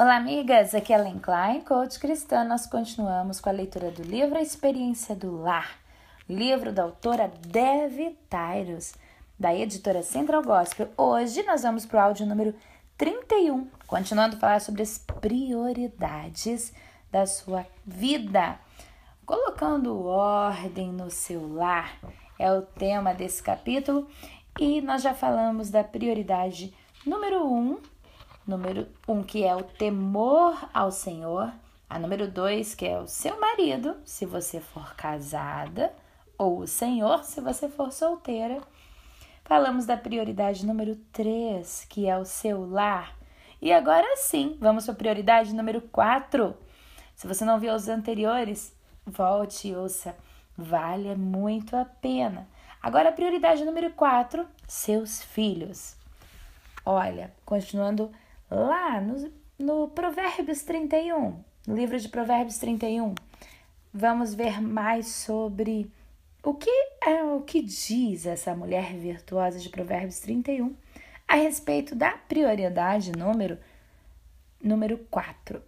Olá, amigas! Aqui é a Len Klein, coach cristã. Nós continuamos com a leitura do livro A Experiência do Lar, livro da autora Dev Tyros, da editora Central Gospel. Hoje nós vamos para o áudio número 31, continuando a falar sobre as prioridades da sua vida. Colocando ordem no seu lar é o tema desse capítulo e nós já falamos da prioridade número 1. Um, Número um, que é o temor ao Senhor. A número dois, que é o seu marido, se você for casada, ou o Senhor, se você for solteira. Falamos da prioridade número 3, que é o seu lar. E agora sim, vamos para a prioridade número 4. Se você não viu os anteriores, volte e ouça. Vale muito a pena. Agora a prioridade número 4, seus filhos. Olha, continuando lá no, no Provérbios 31, no livro de Provérbios 31, vamos ver mais sobre o que é o que diz essa mulher virtuosa de Provérbios 31 a respeito da prioridade número número 4.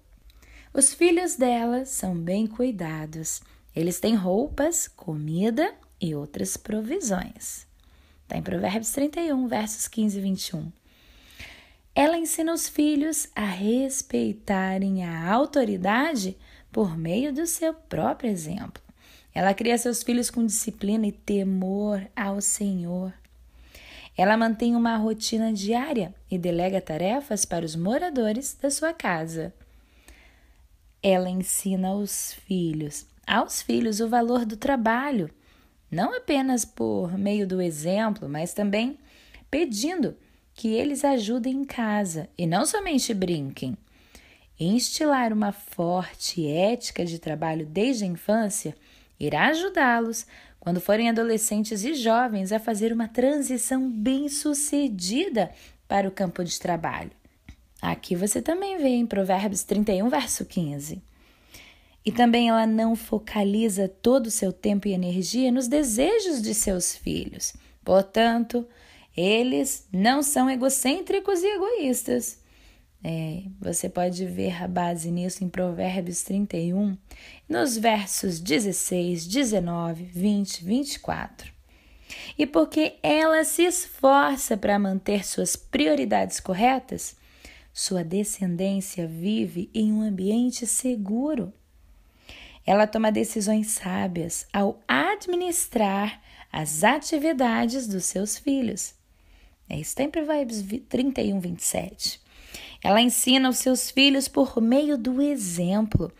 Os filhos dela são bem cuidados. Eles têm roupas, comida e outras provisões. Está em Provérbios 31, versos 15 e 21. Ela ensina os filhos a respeitarem a autoridade por meio do seu próprio exemplo. Ela cria seus filhos com disciplina e temor ao Senhor. Ela mantém uma rotina diária e delega tarefas para os moradores da sua casa. Ela ensina aos filhos, aos filhos o valor do trabalho, não apenas por meio do exemplo, mas também pedindo que eles ajudem em casa e não somente brinquem. Instilar uma forte ética de trabalho desde a infância irá ajudá-los, quando forem adolescentes e jovens, a fazer uma transição bem-sucedida para o campo de trabalho. Aqui você também vê em Provérbios 31, verso 15. E também ela não focaliza todo o seu tempo e energia nos desejos de seus filhos. Portanto, eles não são egocêntricos e egoístas. É, você pode ver a base nisso em Provérbios 31, nos versos 16, 19, 20, 24. E porque ela se esforça para manter suas prioridades corretas, sua descendência vive em um ambiente seguro. Ela toma decisões sábias ao administrar as atividades dos seus filhos. É sempre está Provérbios 31, 27. Ela ensina os seus filhos por meio do exemplo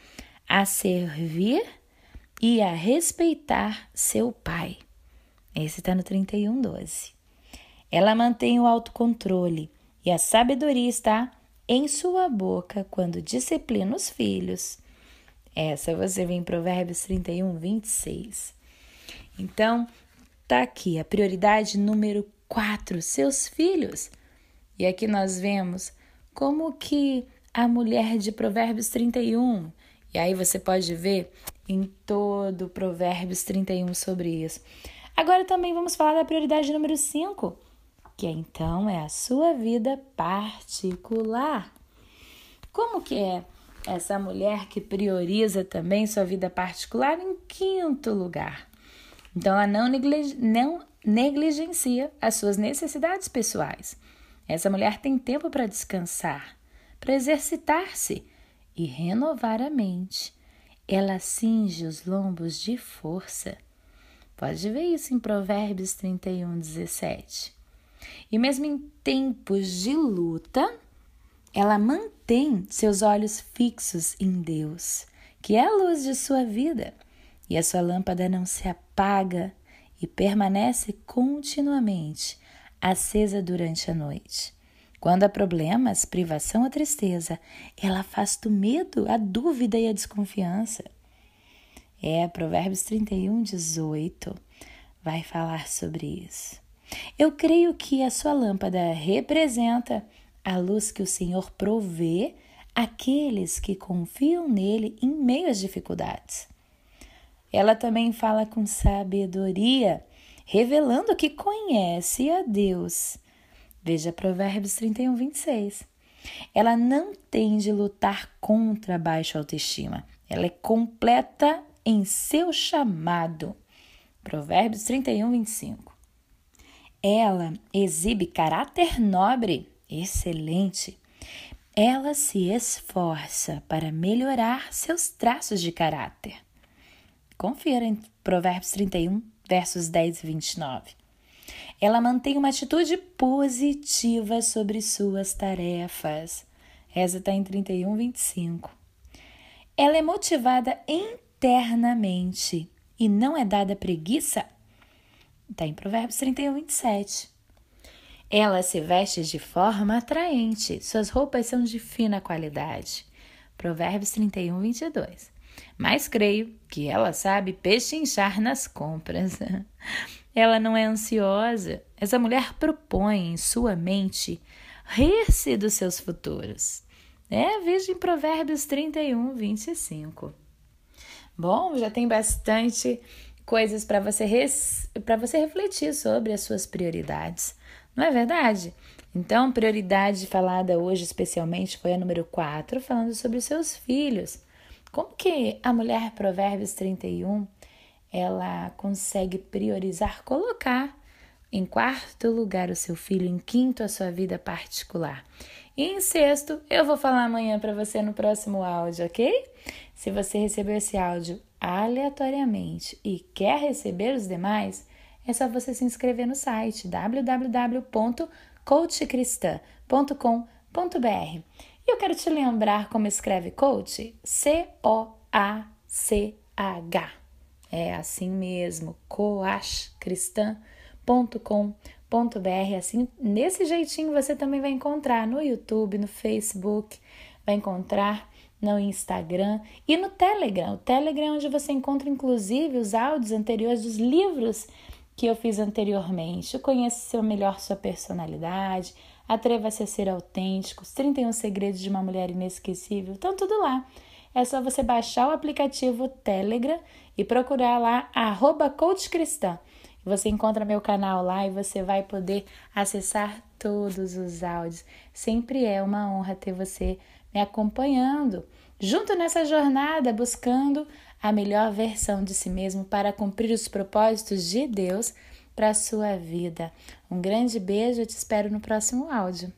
a servir e a respeitar seu pai. Esse está no 31, 12. Ela mantém o autocontrole e a sabedoria está em sua boca quando disciplina os filhos. Essa você vê em Provérbios 31, 26. Então, tá aqui a prioridade número quatro, seus filhos. E aqui nós vemos como que a mulher de Provérbios 31, e aí você pode ver em todo Provérbios 31 sobre isso. Agora também vamos falar da prioridade número 5, que então é a sua vida particular. Como que é essa mulher que prioriza também sua vida particular em quinto lugar? Então, ela não, não negligencia as suas necessidades pessoais. Essa mulher tem tempo para descansar, para exercitar-se e renovar a mente. Ela cinge os lombos de força. Pode ver isso em Provérbios 31, 17. E mesmo em tempos de luta, ela mantém seus olhos fixos em Deus, que é a luz de sua vida e a sua lâmpada não se apaga e permanece continuamente acesa durante a noite. Quando há problemas, privação ou tristeza, ela afasta o medo, a dúvida e a desconfiança. É, Provérbios 31, 18 vai falar sobre isso. Eu creio que a sua lâmpada representa a luz que o Senhor provê àqueles que confiam nele em meio às dificuldades. Ela também fala com sabedoria, revelando que conhece a Deus. Veja Provérbios 31, 26. Ela não tem de lutar contra a baixa autoestima. Ela é completa em seu chamado. Provérbios 31, 25. Ela exibe caráter nobre, excelente. Ela se esforça para melhorar seus traços de caráter. Confira em Provérbios 31, versos 10 e 29. Ela mantém uma atitude positiva sobre suas tarefas. Essa está em 31, 25. Ela é motivada internamente e não é dada preguiça. Está em Provérbios 31, 27. Ela se veste de forma atraente, suas roupas são de fina qualidade. Provérbios 31, 22 mas creio que ela sabe pechinchar nas compras. Ela não é ansiosa. Essa mulher propõe em sua mente rir-se dos seus futuros. É, veja em Provérbios 31, 25. Bom, já tem bastante coisas para você, res... você refletir sobre as suas prioridades. Não é verdade? Então, prioridade falada hoje especialmente foi a número 4, falando sobre os seus filhos. Como que a mulher Provérbios 31 ela consegue priorizar, colocar em quarto lugar o seu filho, em quinto a sua vida particular. E em sexto, eu vou falar amanhã para você no próximo áudio, ok? Se você recebeu esse áudio aleatoriamente e quer receber os demais, é só você se inscrever no site www.coachcristã.com.br. E eu quero te lembrar como escreve coach: C-O-A-C-H. É assim mesmo, coachcristã.com.br. É assim, nesse jeitinho você também vai encontrar no YouTube, no Facebook, vai encontrar no Instagram e no Telegram. O Telegram é onde você encontra inclusive os áudios anteriores dos livros que eu fiz anteriormente. seu melhor sua personalidade, Atreva-se a ser autêntico, 31 segredos de uma mulher inesquecível, estão tudo lá. É só você baixar o aplicativo Telegram e procurar lá arroba Você encontra meu canal lá e você vai poder acessar todos os áudios. Sempre é uma honra ter você me acompanhando, junto nessa jornada, buscando a melhor versão de si mesmo para cumprir os propósitos de Deus para a sua vida. Um grande beijo, eu te espero no próximo áudio.